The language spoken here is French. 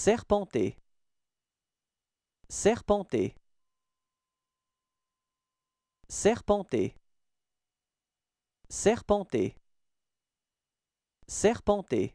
Serpenter. Serpenter. Serpenter. Serpenter. Serpenter.